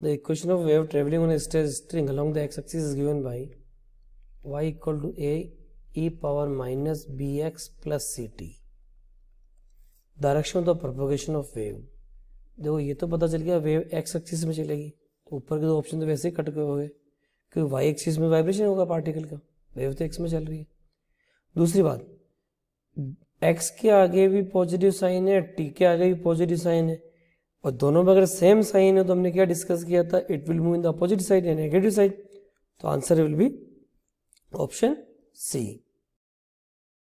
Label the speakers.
Speaker 1: The equation of wave traveling on a string along the x-axis is given by y equal to a e power minus bx plus ct. direction of the propagation of wave देखो ये तो पता चल गया wave x axis में चलेगी तो ऊपर के दो ऑप्शन तो वैसे ही कट गए हो गए क्योंकि वाई एक्सिस में वाइब्रेशन होगा पार्टिकल का वेव तो एक्स में चल रही है दूसरी बात एक्स के आगे भी पॉजिटिव साइन है टी के आगे भी पॉजिटिव साइन है और दोनों में अगर सेम साइन है तो हमने क्या डिस्कस किया था it will move in the opposite side या नेगेटिव साइड तो answer will be option
Speaker 2: C